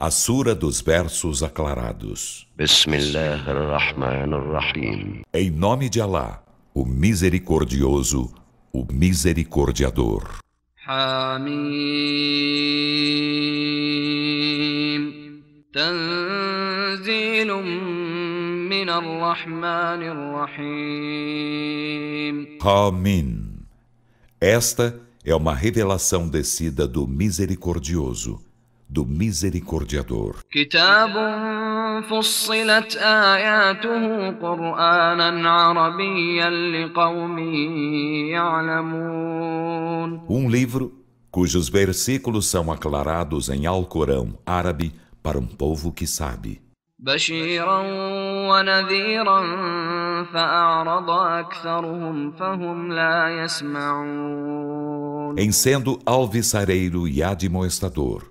A Sura dos Versos Aclarados. Em nome de Alá, o Misericordioso, o Misericordiador. Hamim. Tanzilum min ar-Rahmanir-Rahim. Hamim. Esta é uma revelação descida do Misericordioso do Misericordiador. Um livro cujos versículos são aclarados em Alcorão árabe para um povo que sabe. Em sendo alvissareiro e admoestador,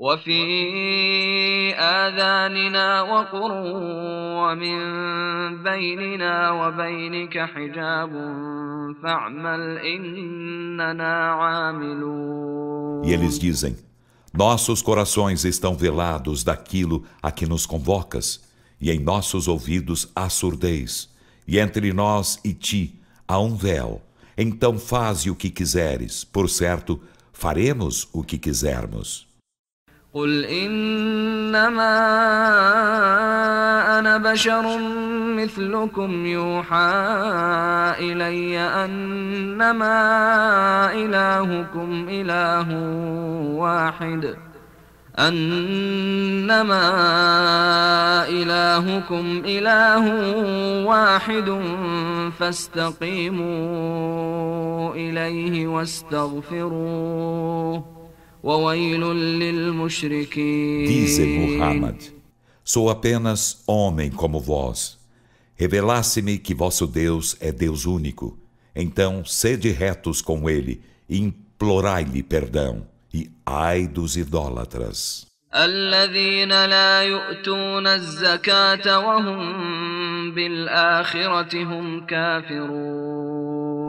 وفي آذاننا وقر ومن بيننا وبينك حجاب فاعمل إننا عاملون E eles dizem, nossos corações estão velados daquilo a que nos convocas, e em nossos ouvidos há surdez, e entre nós e ti há um véu. Então faze o que quiseres, por certo, faremos o que quisermos. قل انما انا بشر مثلكم يوحى الي انما الهكم اله واحد انما الهكم اله واحد فاستقيموا اليه واستغفروه Dize Muhammad: Sou apenas homem como vós. Revelasse-me que vosso Deus é Deus único. Então sede retos com ele e implorai-lhe perdão. E ai dos idólatras.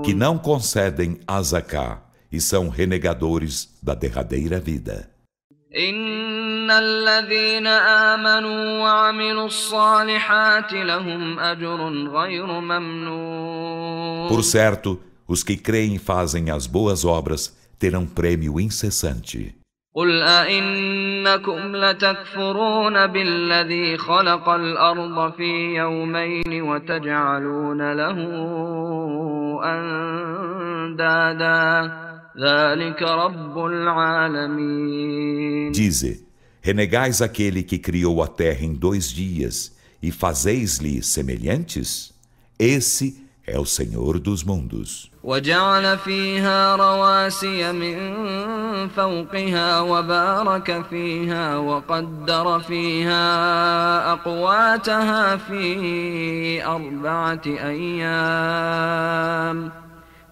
Que não concedem a zakat e são renegadores da derradeira vida. Por certo, os que creem e fazem as boas obras terão prêmio incessante. قل أئنكم لتكفرون بالذي خلق الأرض في يومين وتجعلون له أندادا Dize: Renegais aquele que criou a terra em dois dias e fazeis-lhe semelhantes? Esse é o Senhor dos mundos. وجعل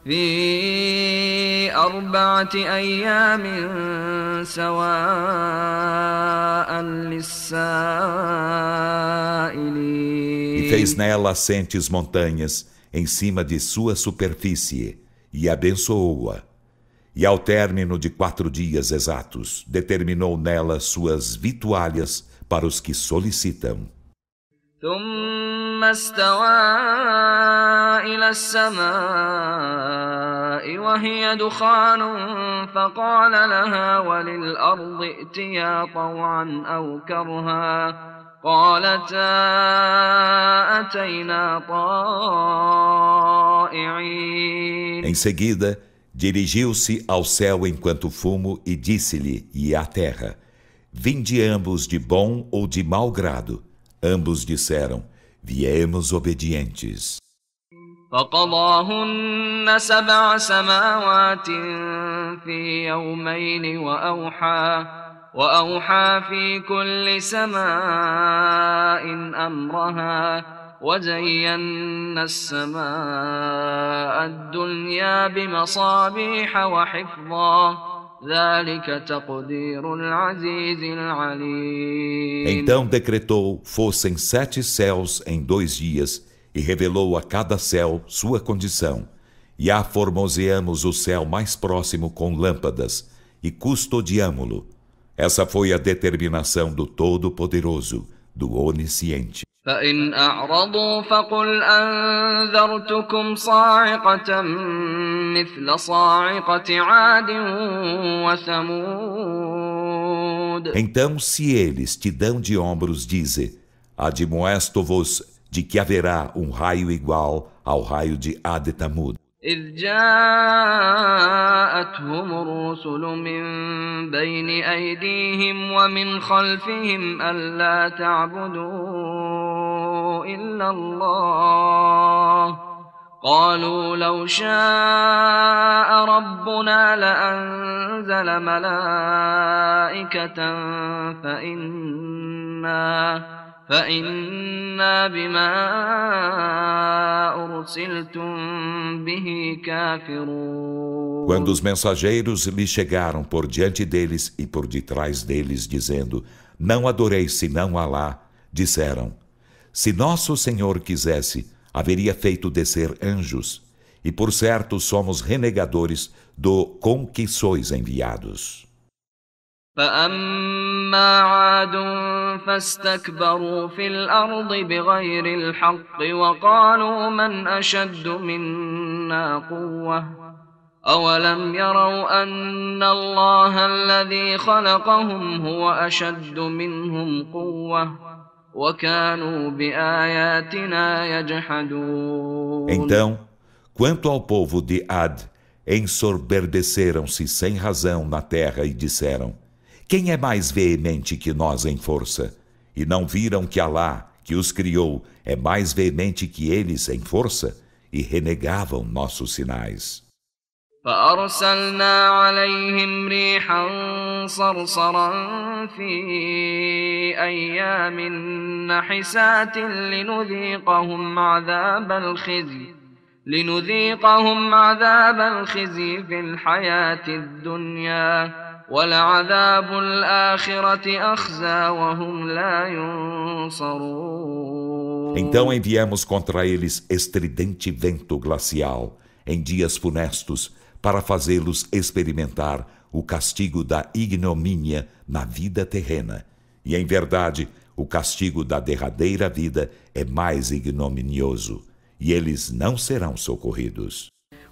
في أربعة أيام سواء للسائلين E fez nela assentes montanhas em cima de sua superfície e abençoou-a. E ao término de quatro dias exatos, determinou nela suas vituálias para os que solicitam. ثم استوى إلى السماء وهي دخان فقال لها وللأرض ائتيا طوعا أو كرها قالتا أتينا طائعين Em seguida, dirigiu-se ao céu enquanto fumo e disse-lhe, e à terra, Vinde ambos de bom ou de mau grado. Ambos disseram, Viemos obedientes. فقضاهن سبع سماوات في يومين وأوحى وأوحى في كل سماء أمرها وزينا السماء الدنيا بمصابيح وحفظا ذلك تقدير العزيز العليم Então decretou fossem sete céus em dois dias e revelou a cada céu sua condição, e aformoseamos o céu mais próximo com lâmpadas, e custodiámo lo Essa foi a determinação do Todo-Poderoso, do Onisciente. Então se eles te dão de ombros, dize, admoesto-vos de que haverá um raio igual ao raio de Adetamud. إذ جاءتهم الرسل من بين أيديهم ومن خلفهم ألا تعبدوا إلا الله قالوا لو شاء ربنا لأنزل ملائكة فإنا فإنا بما أرسلتم به كافرون Quando os mensageiros lhe chegaram por diante deles e por detrás deles, dizendo: Não adorei senão Alá, disseram: Se nosso Senhor quisesse, haveria feito descer anjos, e por certo somos renegadores do com que sois enviados. فأما عاد فاستكبروا في الأرض بغير الحق وقالوا من أشد منا قوة أولم يروا أن الله الذي خلقهم هو أشد منهم قوة وكانوا بآياتنا يجحدون Então, quanto ao povo de Ad, ensoberbeceram-se sem razão na terra e disseram Quem é mais veemente que nós em força? E não viram que Alá, que os criou, é mais veemente que eles em força? E renegavam nossos sinais. فأرسلنا عليهم ريحا صرصرا في أيام نحسات لنذيقهم عذاب الخزي في الحياه الدنيا então enviamos contra eles estridente vento glacial em dias funestos para fazê-los experimentar o castigo da ignomínia na vida terrena. E em verdade, o castigo da derradeira vida é mais ignominioso, e eles não serão socorridos.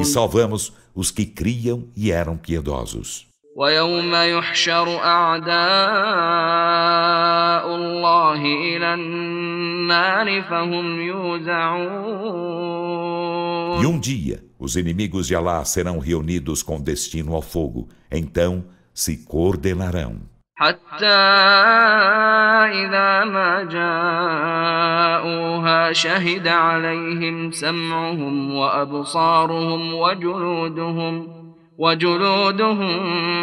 E salvamos os que criam e eram piedosos. E um dia, os inimigos de Allah serão reunidos com destino ao fogo. Então, se coordenarão. حتى إذا ما جاءوها شهد عليهم سمعهم وأبصارهم وجلودهم وجلودهم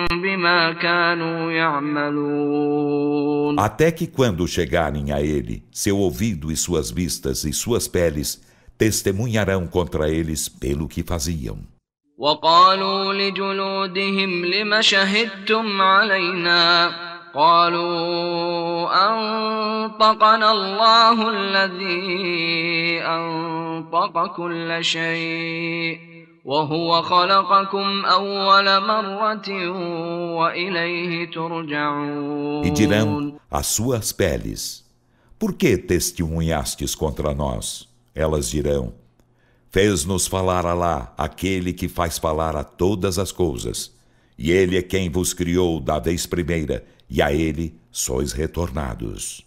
بما كانوا يعملون Até que quando chegarem a ele, seu ouvido e suas vistas e suas peles testemunharão contra eles pelo que faziam. وقالوا لجلودهم لم شهدتم علينا قالوا أنطقنا الله الذي أنطق كل شيء وهو خلقكم أول مرة وإليه ترجعون E dirão as suas peles Por que testemunhastes contra nós? Elas dirão Fez-nos falar Alá, aquele que faz falar a todas as coisas. E ele é quem vos criou da vez primeira, e a ele sois retornados.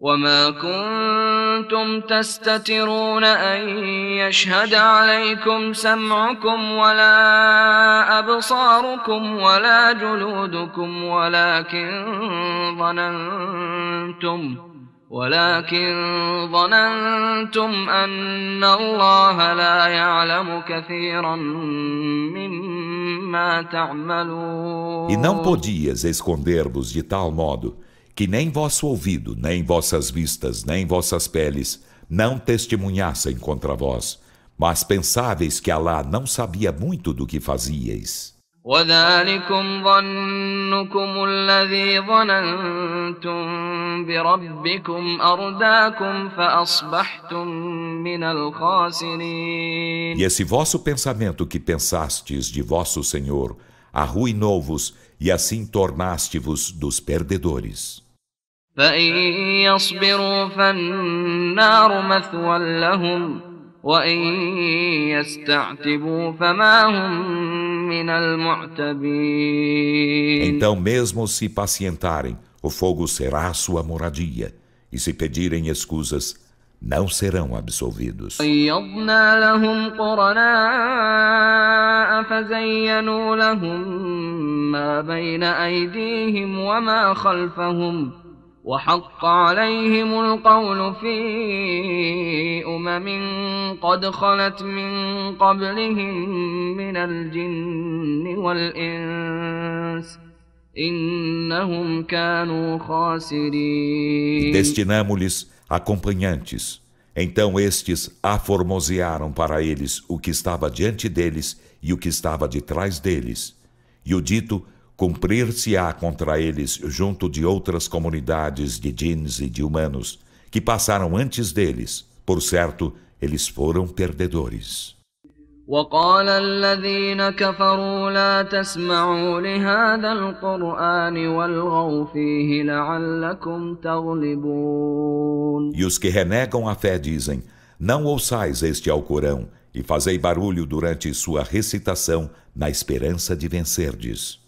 وما كنتم تستترون أن يشهد عليكم سمعكم ولا أبصاركم ولا جلودكم ولكن ظننتم ولكن ظننتم الله لا يعلم كثيرا مما تعملون E não podias esconder-vos de tal modo que nem vosso ouvido, nem vossas vistas, nem vossas peles não testemunhassem contra vós, mas pensáveis que Alá não sabia muito do que fazíeis. وذلكم ظنكم الذي ظننتم بربكم أرداكم فأصبحتم من الخاسرين E esse vosso pensamento que pensastes de vosso Senhor arruinou-vos e assim tornaste-vos dos perdedores. فإن يصبروا فالنار مثوى لهم وإن يستعتبوا فما هم então, mesmo se pacientarem, o fogo será sua moradia, e se pedirem escusas, não serão absolvidos. وحق عليهم القول في أمم قد خلت من قبلهم من الجن والإنس إنهم كانوا خاسرين Destinamos-lhes acompanhantes. Então estes aformosearam para eles o que estava diante deles e o que estava detrás deles. E o dito cumprir-se-á contra eles junto de outras comunidades de djinns e de humanos que passaram antes deles. Por certo, eles foram perdedores. وقال الذين كفروا لا تسمعوا لهذا القرآن والغوا فيه لعلكم تغلبون E os que renegam a fé dizem, não ouçais este Alcorão, e fazei barulho durante sua recitação, na esperança de vencerdes.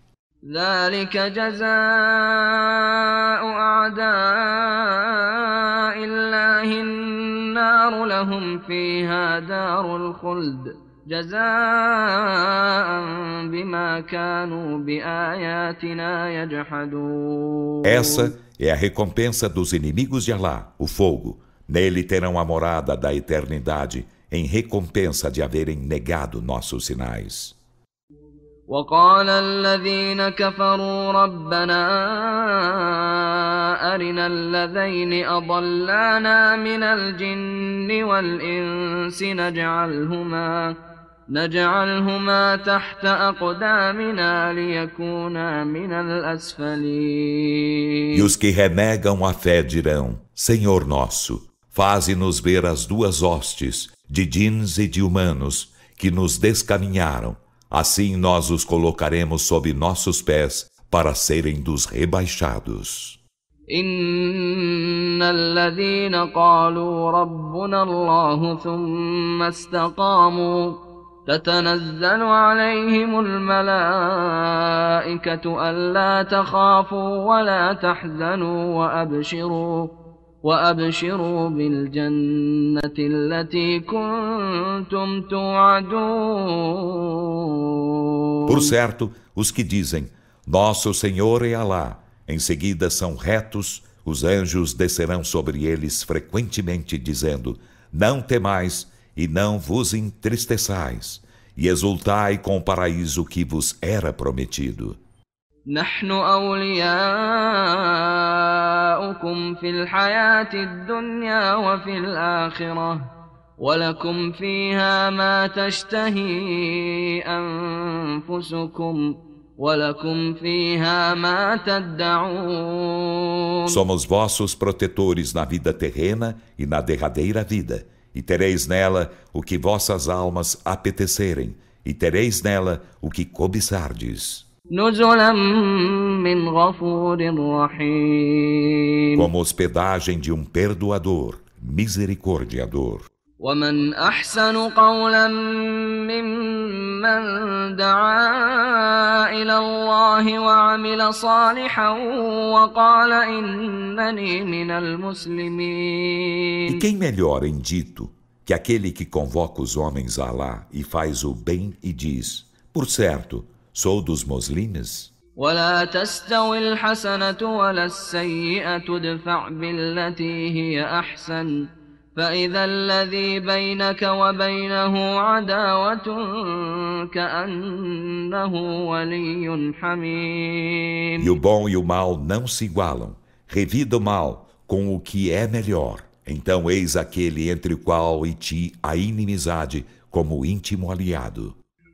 ذلك جزاء أعداء الله النار لهم فيها دار الخلد جزاء بما كانوا بآياتنا يجحدون Essa é a recompensa dos inimigos de Allah, o fogo. Nele terão a morada da eternidade, em recompensa de haverem negado nossos sinais. وقال الذين كفروا ربنا أرنا الذين أضلانا من الجن والإنس نجعلهما نجعلهما تحت أقدامنا ليكونا من الأسفلين E os que renegam a fé dirão, Senhor nosso, faze-nos ver as duas hostes, de djinns e de humanos, que nos descaminharam, Assim nós os colocaremos sob nossos pés para serem dos rebaixados. إن الذين قالوا ربنا الله ثم استقاموا تتنزل عليهم الملائكه الا تخافوا ولا تحزنوا وابشروا por certo, os que dizem, Nosso Senhor é Alá, em seguida são retos, os anjos descerão sobre eles frequentemente, dizendo, Não temais e não vos entristeçais, e exultai com o paraíso que vos era prometido. نحن أولياؤكم في الحياة الدنيا وفي الآخرة ولكم فيها ما تشتهي أنفسكم ولكم فيها ما تدعون Somos vossos protetores na vida terrena e na derradeira vida, e tereis nela o que vossas almas apetecerem, e tereis nela o que cobiçardes. Como hospedagem de um perdoador, misericordiador. E quem melhor em dito que aquele que convoca os homens a Allah e faz o bem e diz: Por certo, Sou dos moslines? E o bom e o mal não se igualam. Revida o mal com o que é melhor. Então eis aquele entre o qual e ti a inimizade como íntimo aliado.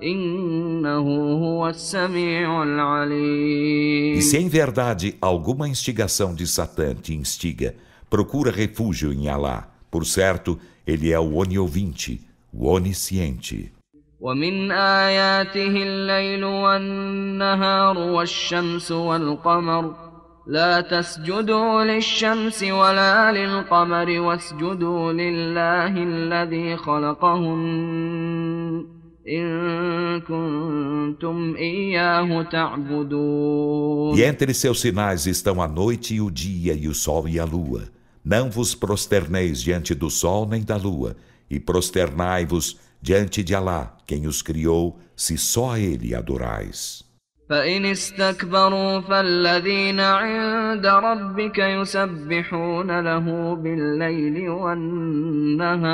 E se em verdade alguma instigação de Satã te instiga, procura refúgio em Alá. Por certo, ele é o oniovinte, o onisciente. ومن آياته الليل والنهار لا تسجدوا للشمس ولا للقمر واسجدوا لله الذي خلقهن e entre seus sinais estão a noite e o dia, e o sol e a lua. Não vos prosterneis diante do sol nem da lua, e prosternai-vos diante de Alá, quem os criou, se só a Ele adorais. فإن استكبروا فالذين عند ربك يسبحون له بالليل والنهار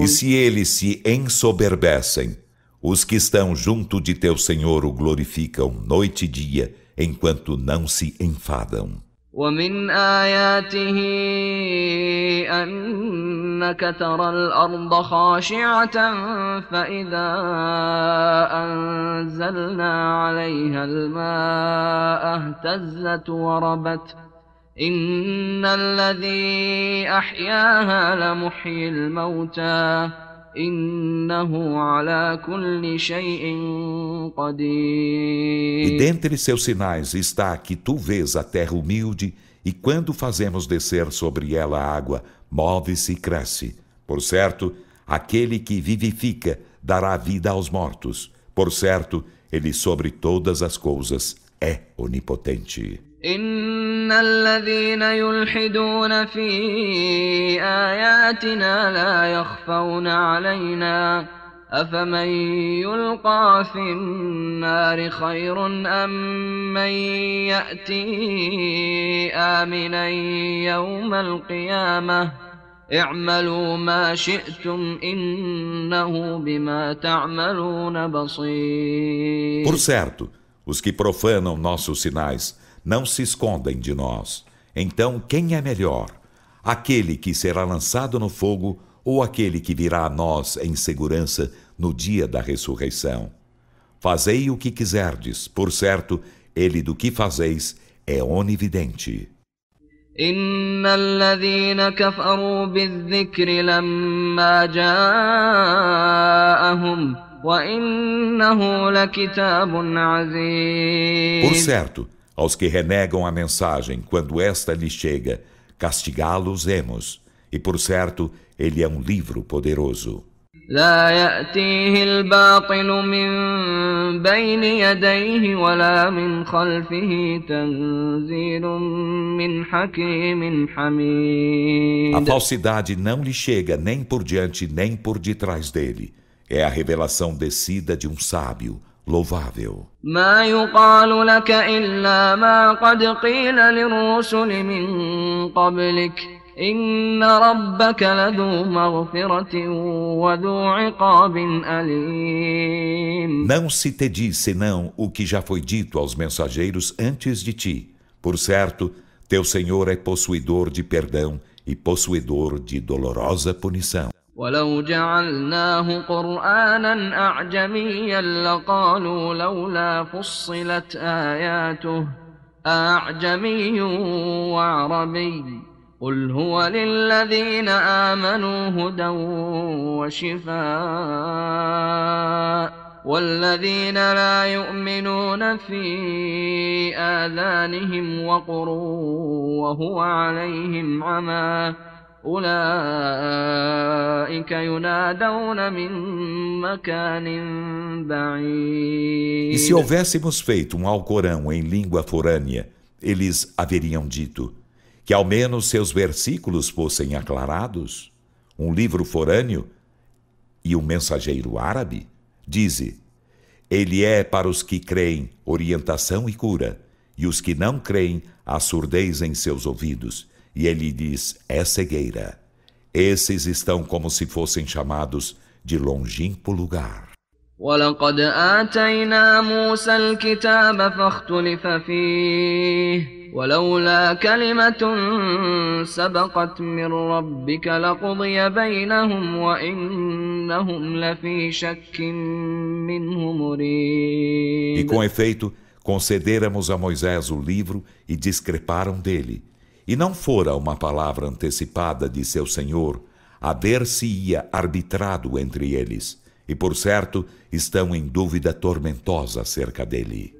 e se eles se ensoberbecem, os que estão junto de teu Senhor o glorificam noite e dia, enquanto não se enfadam. ومن آياته أنك ترى الأرض خاشعة فإذا أنزلنا عليها الماء اهتزت وربت ۖ e dentre seus sinais está que tu vês a terra humilde e quando fazemos descer sobre ela a água, move-se e cresce. Por certo, aquele que vivifica dará vida aos mortos. Por certo, ele sobre todas as coisas é onipotente. إن الذين يلحدون في آياتنا لا يخفون علينا أفمن يلقى في النار خير أم من يأتي آمنا يوم القيامة اعملوا ما شئتم إنه بما تعملون بصير Por certo, os que profanam nossos sinais não se escondem de nós. Então, quem é melhor? Aquele que será lançado no fogo ou aquele que virá a nós em segurança no dia da ressurreição? Fazei o que quiserdes, por certo, ele do que fazeis é onividente. الذين كفروا بالذكر لما جاءهم لكتاب عزيز Por certo, aos que renegam a mensagem quando esta lhes chega, castigá-los-emos, e por certo, ele é um livro poderoso. A falsidade não lhe chega nem por diante nem por detrás dele. É a revelação descida de um sábio, louvável. Não se te diz senão o que já foi dito aos mensageiros antes de ti. Por certo, teu Senhor é possuidor de perdão e possuidor de dolorosa punição. ولو جعلناه قرانا اعجميا لقالوا لولا فصلت اياته اعجمي وعربي قل هو للذين امنوا هدى وشفاء والذين لا يؤمنون في اذانهم وقر وهو عليهم عمى E se houvéssemos feito um Alcorão em língua forânea, eles haveriam dito que ao menos seus versículos fossem aclarados. Um livro forâneo e um mensageiro árabe? Dize, ele é para os que creem orientação e cura, e os que não creem a surdez em seus ouvidos e ele diz: é cegueira. Esses estão como se fossem chamados de longínquo lugar. ولقد آتينا موسى الكتاب فاختلف فيه ولولا كلمة سبقت من ربك لقضي بينهم وإنهم لفي شك منه E com efeito, concederamos a Moisés o livro e discreparam dele e não fora uma palavra antecipada de seu Senhor, haver-se-ia arbitrado entre eles, e por certo estão em dúvida tormentosa acerca dele.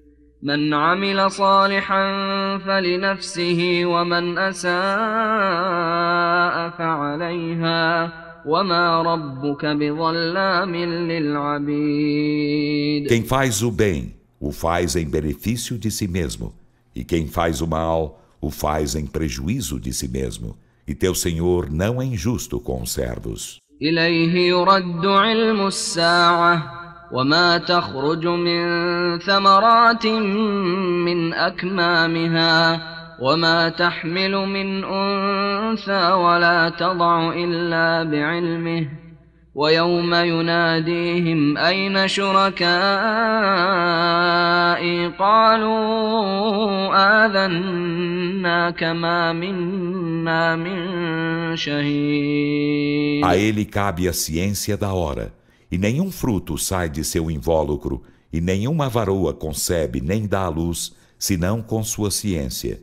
Quem faz o bem, o faz em benefício de si mesmo, e quem faz o mal, o faz em prejuízo de si mesmo, e teu Senhor não é injusto com os servos. وما تخرج من ثمرات من اكمامها وما تحمل من انثى ولا تضع الا بعلمه ويوم يناديهم أين شركائي قالوا آذنا كما منا من شهيد A ele cabe a ciência da hora, e nenhum fruto sai de seu invólucro, e nenhuma varoa concebe nem dá à luz, senão com sua ciência.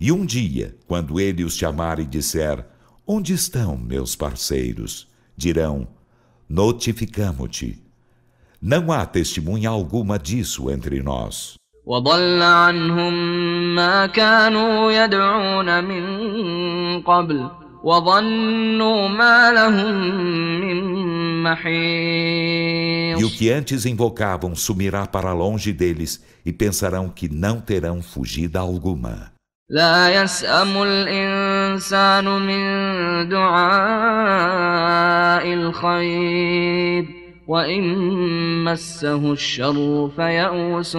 E um dia, quando ele os chamar e disser, Onde estão meus parceiros? Dirão, notificamo-te. Não há testemunha alguma disso entre nós. E o que antes invocavam sumirá para longe deles e pensarão que não terão fugida alguma. لا الإنسان من دعاء الخير وإن مسه الشر فيئوس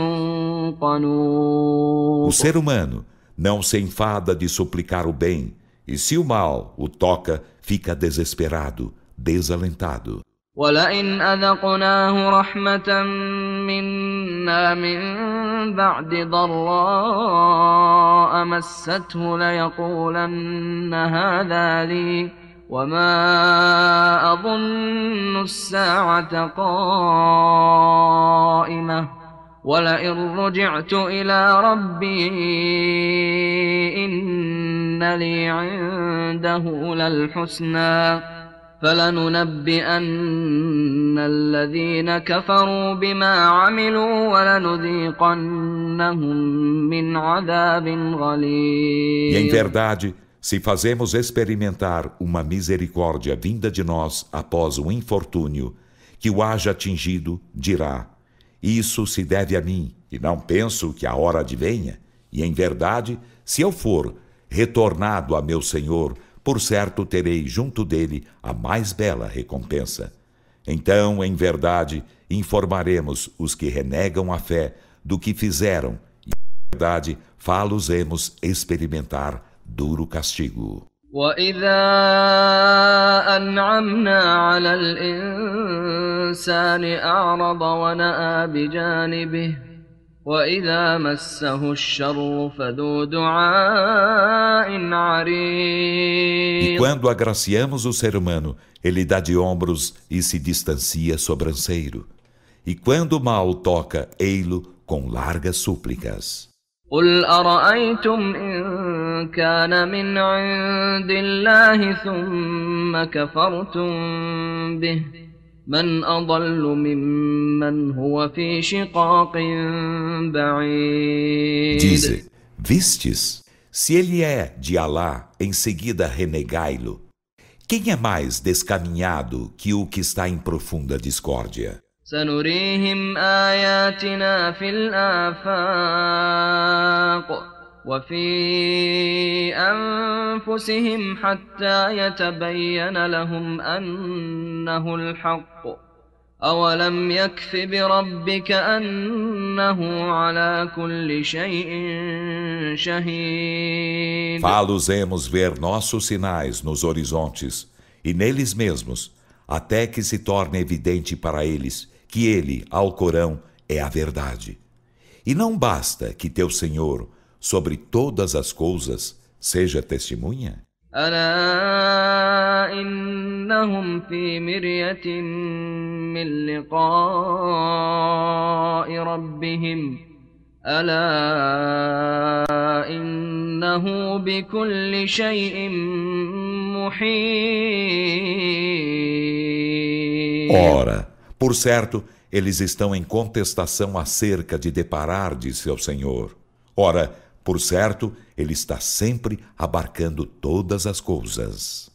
قنوط O ser humano não se enfada de suplicar o bem, e se o mal o toca, fica desesperado, desalentado. ولئن أذقناه رحمة منا من بعد ضراء مسته ليقولن هذا لي وما أظن الساعة قائمة ولئن رجعت إلى ربي إن لي عنده للحسنى فلننبئن الذين كفروا بما عملوا ولنذيقنهم من عذاب E em verdade, se fazemos experimentar uma misericórdia vinda de nós após o infortúnio que o haja atingido, dirá: Isso se deve a mim, e não penso que a hora advenha. E em verdade, se eu for retornado a meu Senhor, por certo terei junto dele a mais bela recompensa. Então, em verdade, informaremos os que renegam a fé do que fizeram, e em verdade, fá experimentar duro castigo. وإذا أنعمنا على الإنسان أعرض ونأى بجانبه e quando agraciamos o ser humano, ele dá de ombros e se distancia sobranceiro. E quando o mal toca, ei-lo com largas súplicas. قل أرأيتم إن كان من عند الله ثم كفرتم به من أضل ممن هو في شقاق بعيد Dize, vistes? Se ele é de Alá, em seguida renegai-lo. Quem é mais descaminhado que o que está em profunda discórdia? سنريهم آياتنا في الآفاق وفي أنفسهم حتى يتبين لهم أنه الحق أولم يكف بربك أنه على كل شيء شهيد Faluzemos ver nossos sinais nos horizontes e neles mesmos até que se torne evidente para eles que ele, ao Corão, é a verdade. E não basta que teu Senhor sobre todas as coisas, seja testemunha? Ora, por certo, eles estão em contestação acerca de deparar de seu Senhor. Ora, por certo, ele está sempre abarcando todas as coisas.